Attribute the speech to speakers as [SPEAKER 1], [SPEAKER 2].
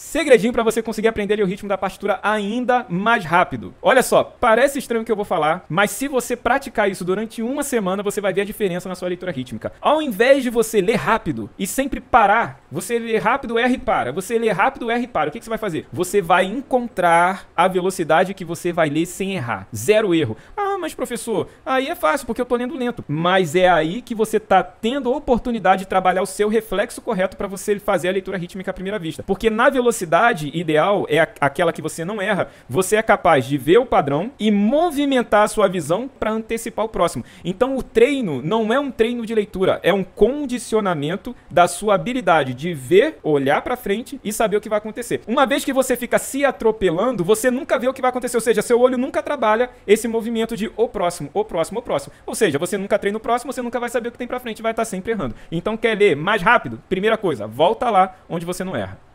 [SPEAKER 1] Segredinho para você conseguir aprender o ritmo da partitura ainda mais rápido. Olha só, parece estranho o que eu vou falar, mas se você praticar isso durante uma semana, você vai ver a diferença na sua leitura rítmica. Ao invés de você ler rápido e sempre parar, você lê rápido, erra e para. Você lê rápido, erra e para. O que, que você vai fazer? Você vai encontrar a velocidade que você vai ler sem errar. Zero erro. Ah, mas professor, aí é fácil, porque eu tô lendo lento. Mas é aí que você tá tendo a oportunidade de trabalhar o seu reflexo correto para você fazer a leitura rítmica à primeira vista. Porque na velocidade ideal, é aquela que você não erra, você é capaz de ver o padrão e movimentar a sua visão para antecipar o próximo. Então o treino não é um treino de leitura, é um condicionamento da sua habilidade de ver, olhar para frente e saber o que vai acontecer. Uma vez que você fica se atropelando, você nunca vê o que vai acontecer, ou seja, seu olho nunca trabalha esse movimento de o próximo, o próximo, o próximo. Ou seja, você nunca treina o próximo, você nunca vai saber o que tem para frente, vai estar tá sempre errando. Então quer ler mais rápido? Primeira coisa, volta lá onde você não erra.